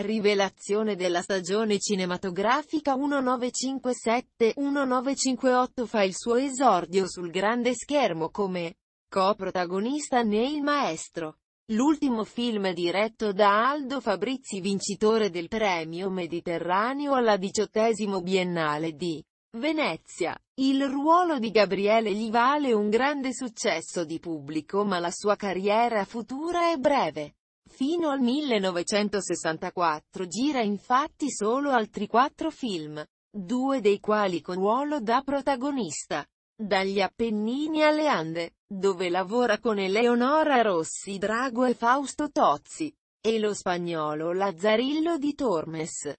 Rivelazione della stagione cinematografica 1957-1958 fa il suo esordio sul grande schermo come co-protagonista ne Il Maestro. L'ultimo film diretto da Aldo Fabrizi vincitore del premio Mediterraneo alla diciottesimo biennale di Venezia. Il ruolo di Gabriele gli vale un grande successo di pubblico ma la sua carriera futura è breve. Fino al 1964 gira infatti solo altri quattro film, due dei quali con ruolo da protagonista. Dagli Appennini alle Ande, dove lavora con Eleonora Rossi Drago e Fausto Tozzi, e lo spagnolo Lazzarillo di Tormes.